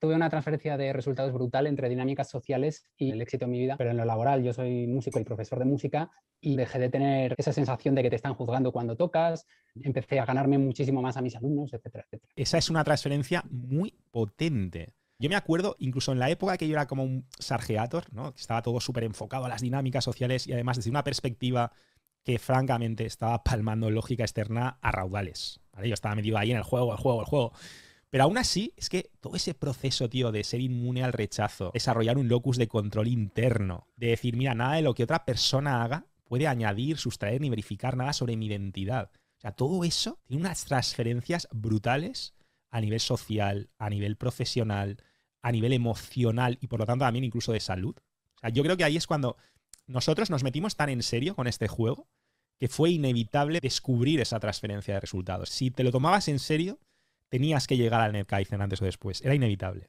Tuve una transferencia de resultados brutal entre dinámicas sociales y el éxito en mi vida, pero en lo laboral yo soy músico y profesor de música y dejé de tener esa sensación de que te están juzgando cuando tocas, empecé a ganarme muchísimo más a mis alumnos, etcétera, etcétera. Esa es una transferencia muy potente. Yo me acuerdo, incluso en la época que yo era como un sargeator, ¿no? estaba todo súper enfocado a las dinámicas sociales y además desde una perspectiva que francamente estaba palmando lógica externa a raudales. Yo estaba metido ahí en el juego, el juego, el juego. Pero aún así, es que todo ese proceso, tío, de ser inmune al rechazo, desarrollar un locus de control interno, de decir, mira, nada de lo que otra persona haga puede añadir, sustraer ni verificar nada sobre mi identidad. O sea, todo eso tiene unas transferencias brutales a nivel social, a nivel profesional, a nivel emocional y por lo tanto también incluso de salud. O sea, yo creo que ahí es cuando nosotros nos metimos tan en serio con este juego que fue inevitable descubrir esa transferencia de resultados. Si te lo tomabas en serio, tenías que llegar al NetKaizen antes o después. Era inevitable.